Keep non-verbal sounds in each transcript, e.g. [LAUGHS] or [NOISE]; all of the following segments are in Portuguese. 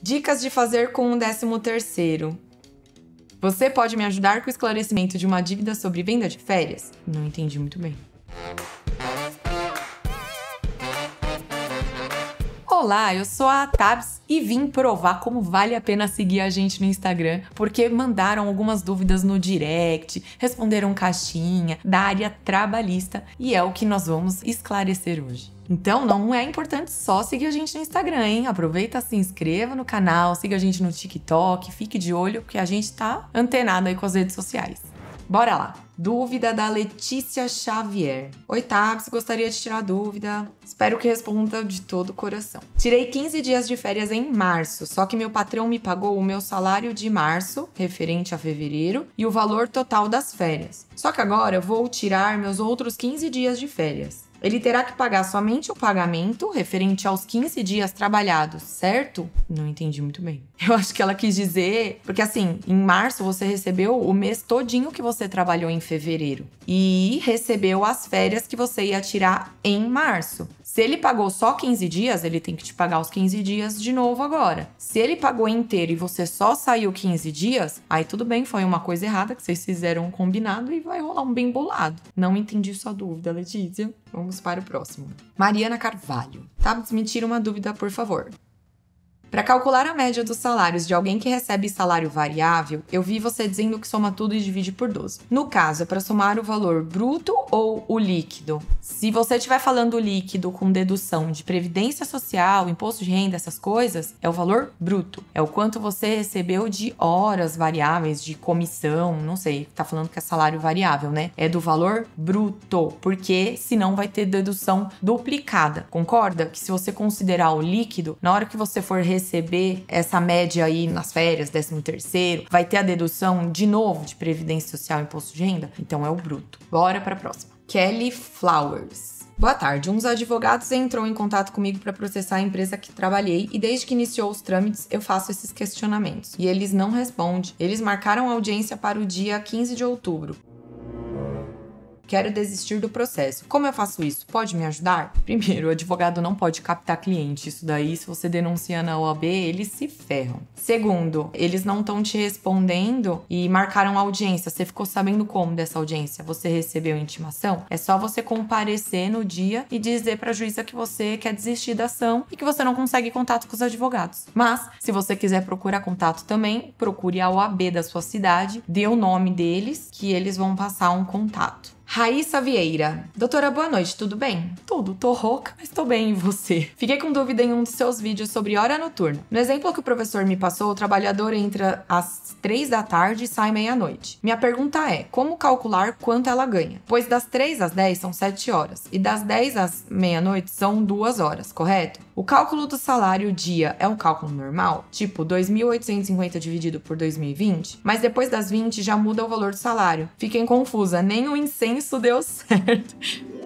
Dicas de fazer com um décimo terceiro. Você pode me ajudar com o esclarecimento de uma dívida sobre venda de férias? Não entendi muito bem. Olá, eu sou a Tabs e vim provar como vale a pena seguir a gente no Instagram, porque mandaram algumas dúvidas no direct, responderam caixinha da área trabalhista e é o que nós vamos esclarecer hoje. Então não é importante só seguir a gente no Instagram, hein? Aproveita, se inscreva no canal, siga a gente no TikTok, fique de olho porque a gente tá antenado aí com as redes sociais. Bora lá! Dúvida da Letícia Xavier. Oi, Tabs, gostaria de tirar dúvida. Espero que responda de todo o coração. Tirei 15 dias de férias em março, só que meu patrão me pagou o meu salário de março, referente a fevereiro, e o valor total das férias. Só que agora eu vou tirar meus outros 15 dias de férias ele terá que pagar somente o pagamento referente aos 15 dias trabalhados, certo? Não entendi muito bem. [LAUGHS] Eu acho que ela quis dizer, porque assim, em março você recebeu o mês todinho que você trabalhou em fevereiro e recebeu as férias que você ia tirar em março. Se ele pagou só 15 dias, ele tem que te pagar os 15 dias de novo agora. Se ele pagou inteiro e você só saiu 15 dias, aí tudo bem, foi uma coisa errada que vocês fizeram um combinado e vai rolar um bem bolado. Não entendi sua dúvida, Letícia. Vamos para o próximo. Mariana Carvalho. Tá, desmentir uma dúvida, por favor. Para calcular a média dos salários de alguém que recebe salário variável, eu vi você dizendo que soma tudo e divide por 12. No caso, é para somar o valor bruto ou o líquido. Se você estiver falando líquido com dedução de previdência social, imposto de renda, essas coisas, é o valor bruto. É o quanto você recebeu de horas variáveis, de comissão, não sei, tá falando que é salário variável, né? É do valor bruto, porque senão vai ter dedução duplicada. Concorda que se você considerar o líquido, na hora que você for receber receber essa média aí nas férias, 13 terceiro, vai ter a dedução de novo de previdência social e imposto de renda? Então é o bruto. Bora para a próxima. Kelly Flowers. Boa tarde. Uns advogados entrou em contato comigo para processar a empresa que trabalhei e desde que iniciou os trâmites eu faço esses questionamentos. E eles não respondem. Eles marcaram audiência para o dia 15 de outubro quero desistir do processo. Como eu faço isso? Pode me ajudar? Primeiro, o advogado não pode captar cliente. Isso daí, se você denuncia na OAB, eles se ferram. Segundo, eles não estão te respondendo e marcaram audiência. Você ficou sabendo como dessa audiência? Você recebeu intimação? É só você comparecer no dia e dizer para a juíza que você quer desistir da ação e que você não consegue contato com os advogados. Mas, se você quiser procurar contato também, procure a OAB da sua cidade, dê o nome deles, que eles vão passar um contato. Raíssa Vieira. Doutora, boa noite, tudo bem? Tudo, tô rouca, mas tô bem, e você? Fiquei com dúvida em um dos seus vídeos sobre hora noturna. No exemplo que o professor me passou, o trabalhador entra às três da tarde e sai meia-noite. Minha pergunta é, como calcular quanto ela ganha? Pois das três às dez são sete horas, e das dez às meia-noite são duas horas, correto? O cálculo do salário dia é um cálculo normal, tipo 2.850 dividido por 2020, mas depois das 20 já muda o valor do salário. Fiquem confusa, nem o incêndio isso deu [LAUGHS] certo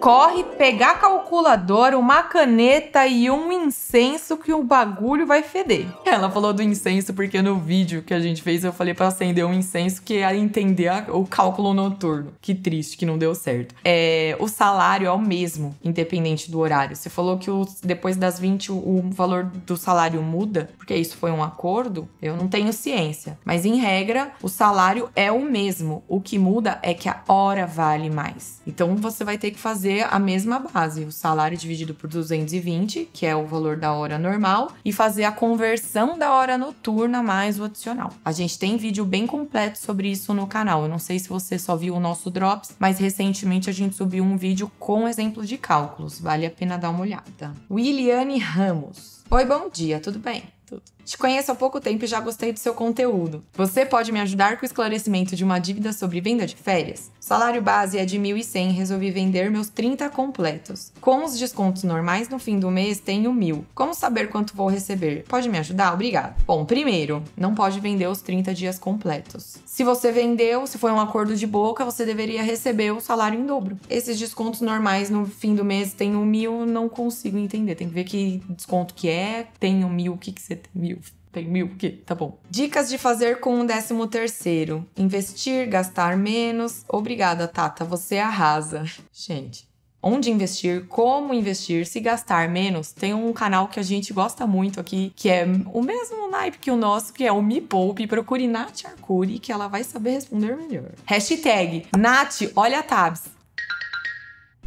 corre pegar calculadora, uma caneta e um incenso que o bagulho vai feder. Ela falou do incenso porque no vídeo que a gente fez eu falei para acender um incenso que é entender a, o cálculo noturno. Que triste que não deu certo. É, o salário é o mesmo, independente do horário. Você falou que o, depois das 20 o valor do salário muda, porque isso foi um acordo. Eu não tenho ciência, mas em regra o salário é o mesmo. O que muda é que a hora vale mais. Então você vai ter que fazer fazer a mesma base, o salário dividido por 220, que é o valor da hora normal, e fazer a conversão da hora noturna mais o adicional. A gente tem vídeo bem completo sobre isso no canal. Eu não sei se você só viu o nosso Drops, mas recentemente a gente subiu um vídeo com exemplo de cálculos. Vale a pena dar uma olhada. Williane Ramos. Oi, bom dia, tudo bem? Tudo. Te conheço há pouco tempo e já gostei do seu conteúdo. Você pode me ajudar com o esclarecimento de uma dívida sobre venda de férias? Salário base é de 1.100, resolvi vender meus 30 completos. Com os descontos normais no fim do mês tenho 1.000. Como saber quanto vou receber? Pode me ajudar? Obrigado. Bom, primeiro, não pode vender os 30 dias completos. Se você vendeu, se foi um acordo de boca, você deveria receber o salário em dobro. Esses descontos normais no fim do mês tenho 1.000, não consigo entender. Tem que ver que desconto que é, tenho 1.000, o que que você tem mil? Tem mil, porque tá bom. Dicas de fazer com o décimo terceiro. Investir, gastar menos. Obrigada, Tata, você arrasa. Gente, onde investir, como investir, se gastar menos, tem um canal que a gente gosta muito aqui, que é o mesmo naipe que o nosso, que é o Me Poupe. Procure Nath Arcuri, que ela vai saber responder melhor. Hashtag Nath, olha a tabs.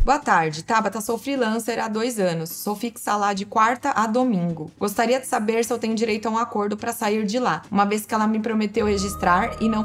Boa tarde, Tabata, sou freelancer há dois anos. Sou fixa lá de quarta a domingo. Gostaria de saber se eu tenho direito a um acordo para sair de lá, uma vez que ela me prometeu registrar e não...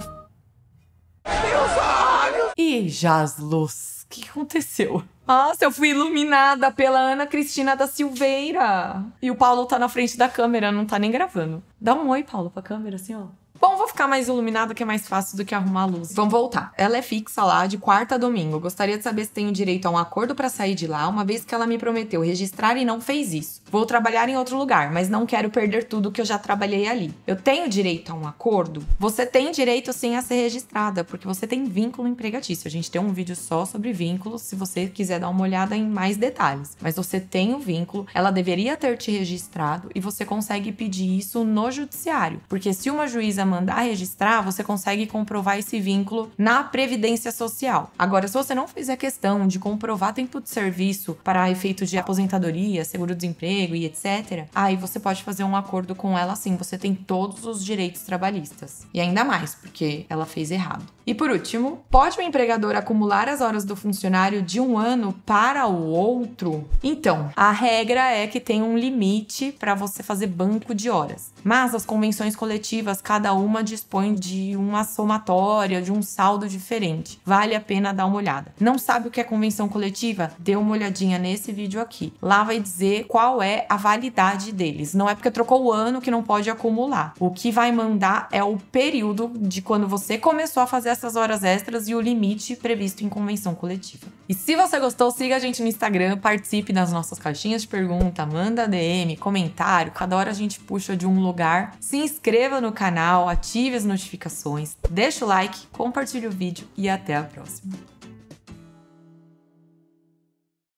Meus olhos! E Jaslus, o que aconteceu? Nossa, eu fui iluminada pela Ana Cristina da Silveira. E o Paulo tá na frente da câmera, não tá nem gravando. Dá um oi, Paulo, pra câmera, assim, ó. Bom, vou ficar mais iluminado que é mais fácil do que arrumar a luz. Vamos voltar. Ela é fixa lá de quarta a domingo. Gostaria de saber se tenho direito a um acordo para sair de lá, uma vez que ela me prometeu registrar e não fez isso. Vou trabalhar em outro lugar, mas não quero perder tudo que eu já trabalhei ali. Eu tenho direito a um acordo? Você tem direito sim a ser registrada, porque você tem vínculo empregatício. A gente tem um vídeo só sobre vínculos, se você quiser dar uma olhada em mais detalhes. Mas você tem o um vínculo, ela deveria ter te registrado e você consegue pedir isso no judiciário, porque se uma juíza mandar registrar, você consegue comprovar esse vínculo na Previdência Social. Agora, se você não fizer questão de comprovar tempo de serviço para efeito de aposentadoria, seguro-desemprego e etc., aí você pode fazer um acordo com ela assim, você tem todos os direitos trabalhistas. E ainda mais, porque ela fez errado. E por último, pode o empregador acumular as horas do funcionário de um ano para o outro? Então, a regra é que tem um limite para você fazer banco de horas. Mas as convenções coletivas, cada uma dispõe de uma somatória, de um saldo diferente. Vale a pena dar uma olhada. Não sabe o que é convenção coletiva? Dê uma olhadinha nesse vídeo aqui. Lá vai dizer qual é a validade deles. Não é porque trocou o ano que não pode acumular. O que vai mandar é o período de quando você começou a fazer essas horas extras e o limite previsto em convenção coletiva. E se você gostou, siga a gente no Instagram, participe das nossas caixinhas de pergunta, manda DM, comentário, cada hora a gente puxa de um lugar. Se inscreva no canal, ative as notificações, deixa o like, compartilha o vídeo e até a próxima.